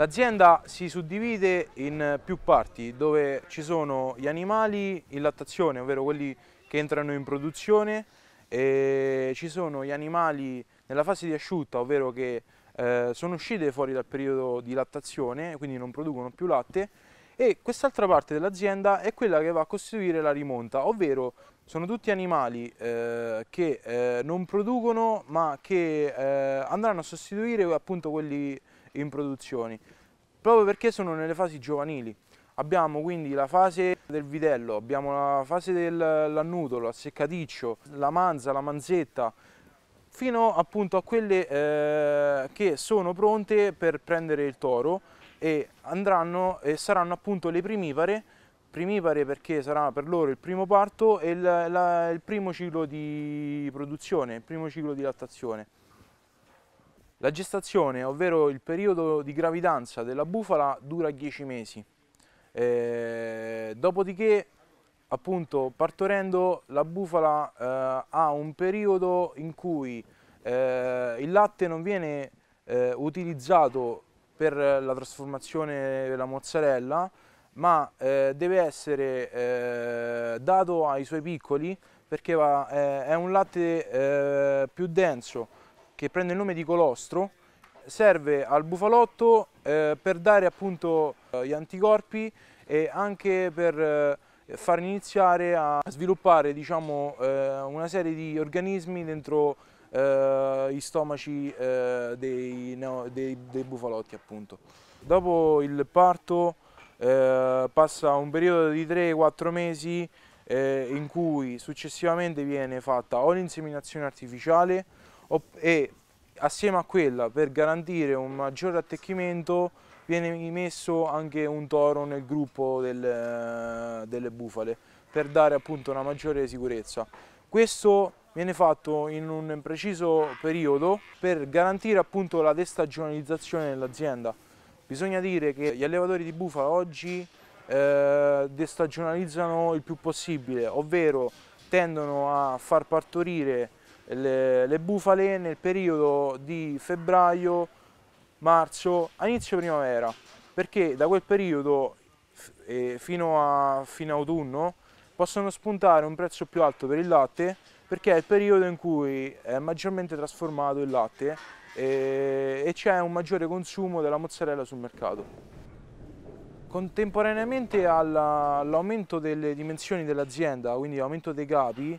L'azienda si suddivide in eh, più parti dove ci sono gli animali in lattazione, ovvero quelli che entrano in produzione, e ci sono gli animali nella fase di asciutta, ovvero che eh, sono uscite fuori dal periodo di lattazione, quindi non producono più latte, e quest'altra parte dell'azienda è quella che va a costituire la rimonta, ovvero sono tutti animali eh, che eh, non producono ma che eh, andranno a sostituire appunto quelli in produzione proprio perché sono nelle fasi giovanili. Abbiamo quindi la fase del vitello, abbiamo la fase dell'annutolo, al seccaticcio, la manza, la manzetta, fino appunto a quelle eh, che sono pronte per prendere il toro e andranno e saranno appunto le primivare primipare perché sarà per loro il primo parto e il, la, il primo ciclo di produzione, il primo ciclo di lattazione. La gestazione, ovvero il periodo di gravidanza della bufala, dura 10 mesi. Eh, dopodiché, appunto, partorendo, la bufala eh, ha un periodo in cui eh, il latte non viene eh, utilizzato per la trasformazione della mozzarella, ma eh, deve essere eh, dato ai suoi piccoli perché va, eh, è un latte eh, più denso che prende il nome di colostro, serve al bufalotto eh, per dare appunto eh, gli anticorpi e anche per far iniziare a sviluppare diciamo, una serie di organismi dentro gli stomaci dei, no, dei, dei bufalotti appunto. Dopo il parto eh, passa un periodo di 3-4 mesi eh, in cui successivamente viene fatta o l'inseminazione artificiale e assieme a quella per garantire un maggiore attecchimento viene messo anche un toro nel gruppo del, delle bufale per dare appunto una maggiore sicurezza. Questo viene fatto in un preciso periodo per garantire appunto la destagionalizzazione dell'azienda. Bisogna dire che gli allevatori di bufala oggi eh, destagionalizzano il più possibile, ovvero tendono a far partorire le, le bufale nel periodo di febbraio, marzo, a inizio primavera, perché da quel periodo eh, fino a fine autunno possono spuntare un prezzo più alto per il latte perché è il periodo in cui è maggiormente trasformato il latte e, e c'è un maggiore consumo della mozzarella sul mercato. Contemporaneamente all'aumento delle dimensioni dell'azienda, quindi l'aumento dei capi,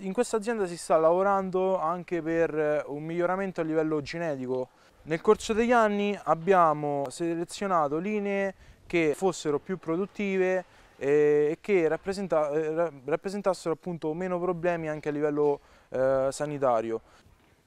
in questa azienda si sta lavorando anche per eh, un miglioramento a livello genetico. Nel corso degli anni abbiamo selezionato linee che fossero più produttive eh, e che eh, rappresentassero appunto meno problemi anche a livello sanitario.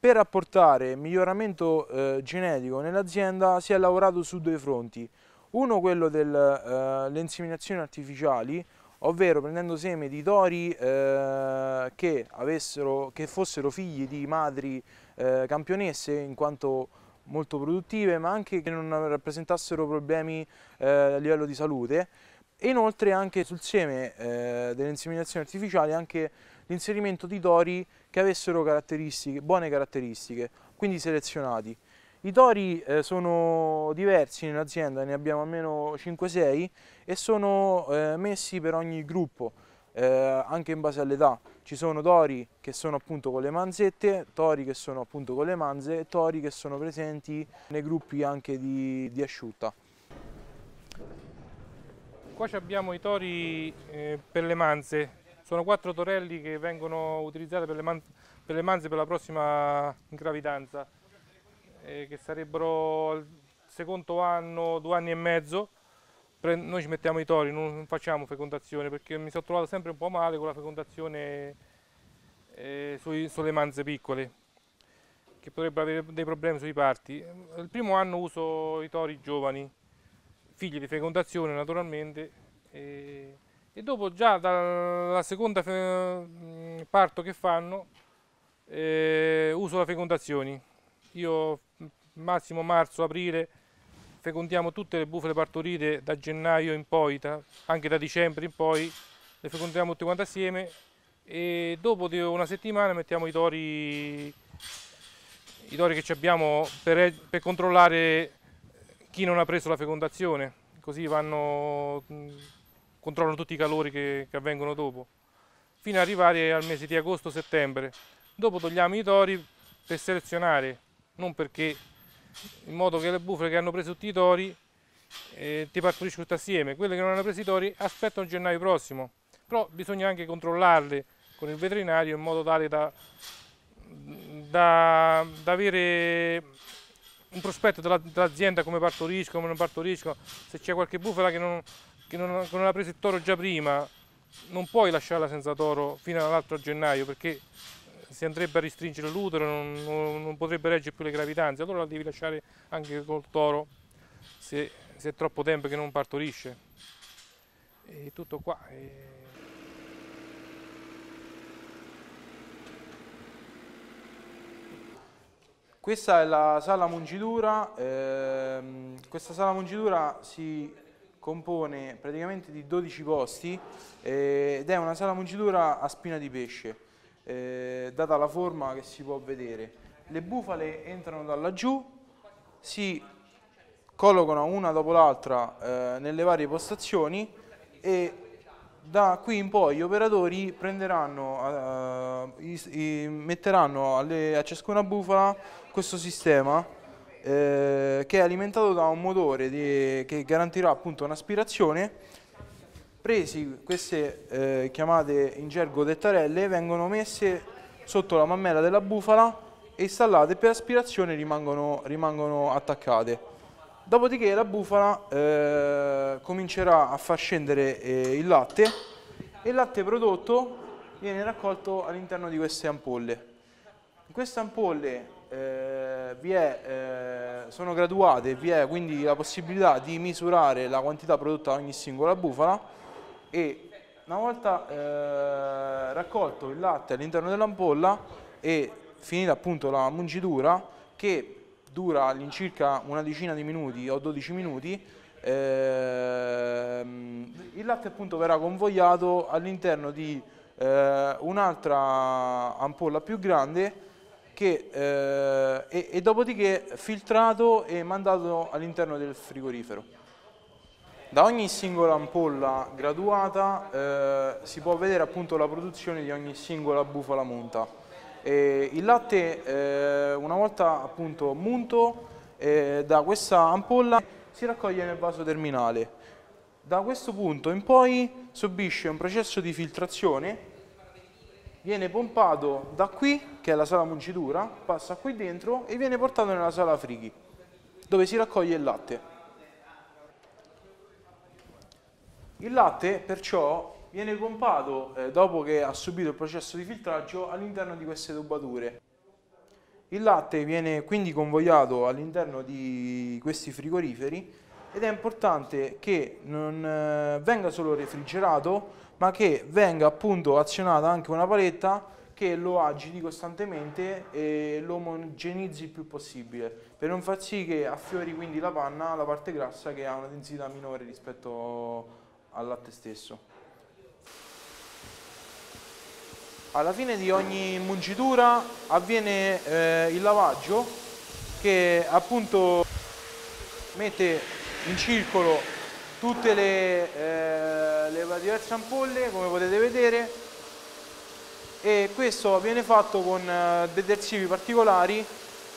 Per apportare miglioramento eh, genetico nell'azienda si è lavorato su due fronti, uno quello delle eh, inseminazioni artificiali, ovvero prendendo seme di tori eh, che, avessero, che, fossero figli di madri eh, campionesse in quanto molto produttive ma anche che non rappresentassero problemi eh, a livello di salute e inoltre anche sul seme eh, delle inseminazioni artificiali anche l'inserimento di tori che avessero caratteristiche, buone caratteristiche, quindi selezionati. I tori eh, sono diversi in azienda, ne abbiamo almeno 5-6 e sono eh, messi per ogni gruppo, eh, anche in base all'età. Ci sono tori che sono appunto con le manzette, tori che sono appunto con le manze e tori che sono presenti nei gruppi anche di, di asciutta. Qua abbiamo i tori eh, per le manze, sono quattro torelli che vengono utilizzati per le, man per le manze per la prossima gravidanza, eh, che sarebbero il secondo anno, due anni e mezzo. Pre noi ci mettiamo i tori, non facciamo fecondazione perché mi sono trovato sempre un po' male con la fecondazione eh, sui, sulle manze piccole che potrebbero avere dei problemi sui parti. Il primo anno uso i tori giovani figli di fecondazione naturalmente e, e dopo già dalla seconda mm, parto che fanno eh, uso la fecondazione. Io mm, massimo marzo, aprile fecondiamo tutte le bufale partorite da gennaio in poi, anche da dicembre in poi, le fecondiamo tutte quante assieme e dopo di una settimana mettiamo i tori, i tori che abbiamo per, per controllare chi non ha preso la fecondazione, così vanno, controllano tutti i calori che, che avvengono dopo, fino ad arrivare al mese di agosto-settembre. Dopo togliamo i tori per selezionare, non perché in modo che le bufale che hanno preso tutti i tori eh, ti partoriscono tutti assieme, quelle che non hanno preso i tori aspettano gennaio prossimo, però bisogna anche controllarle con il veterinario in modo tale da, da, da avere un prospetto dell'azienda come partorisco, come non partorisco, se c'è qualche bufala che non, che, non, che non ha preso il toro già prima, non puoi lasciarla senza toro fino all'altro gennaio perché si andrebbe a ristringere l'utero, non, non, non, potrebbe reggere più le gravidanze, allora la devi lasciare anche col toro se, se è troppo tempo che non partorisce. E tutto qua. E... Questa è la sala mungitura, ehm, questa sala mungitura si compone praticamente di 12 posti eh, ed è una sala mungitura a spina di pesce, eh, data la forma che si può vedere. Le bufale entrano da laggiù, si collocano una dopo l'altra eh, nelle varie postazioni e da qui in poi gli operatori prenderanno, uh, i, i, metteranno alle, a ciascuna bufala questo sistema eh, che è alimentato da un motore di, che garantirà appunto un'aspirazione. Presi queste eh, chiamate in gergo dettarelle vengono messe sotto la mammella della bufala e installate per aspirazione rimangono, rimangono attaccate. Dopodiché la bufala eh, comincerà a far scendere eh, il latte e il latte prodotto viene raccolto all'interno di queste ampolle. In queste ampolle eh, è, eh, sono graduate, vi è quindi la possibilità di misurare la quantità prodotta da ogni singola bufala e una volta eh, raccolto il latte all'interno dell'ampolla e finita appunto la mungitura che dura all'incirca una decina di minuti o 12 minuti ehm, il latte appunto verrà convogliato all'interno di eh, un'altra ampolla più grande che, eh, e, e dopodiché filtrato e mandato all'interno del frigorifero. Da ogni singola ampolla graduata eh, si può vedere appunto la produzione di ogni singola bufala monta. E il latte eh, una volta appunto munto eh, da questa ampolla si raccoglie nel vaso terminale. Da questo punto in poi subisce un processo di filtrazione, viene pompato da qui, che è la sala mungitura, passa qui dentro e viene portato nella sala frighi, dove si raccoglie il latte. Il latte perciò viene pompato eh, dopo che ha subito il processo di filtraggio all'interno di queste tubature. Il latte viene quindi convogliato all'interno di questi frigoriferi ed è importante che non eh, venga solo refrigerato ma che venga appunto azionata anche una paletta che lo agiti costantemente e lo omogenizzi il più possibile per non far sì che affiori quindi la panna la parte grassa che ha una densità minore rispetto al latte stesso. alla fine di ogni mungitura avviene eh, il lavaggio che appunto mette in circolo tutte le, eh, le diverse ampolle come potete vedere e questo viene fatto con eh, detersivi particolari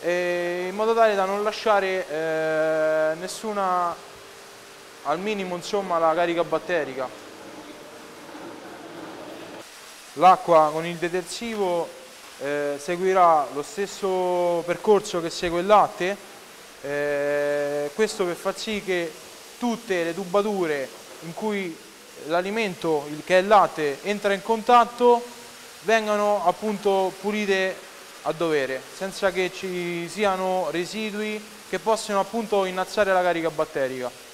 eh, in modo tale da non lasciare eh, nessuna al minimo insomma la carica batterica l'acqua con il detersivo eh, seguirà lo stesso percorso che segue il latte, eh, questo per far sì che tutte le tubature in cui l'alimento, che è il latte, entra in contatto vengano appunto pulite a dovere, senza che ci siano residui che possano appunto innalzare la carica batterica.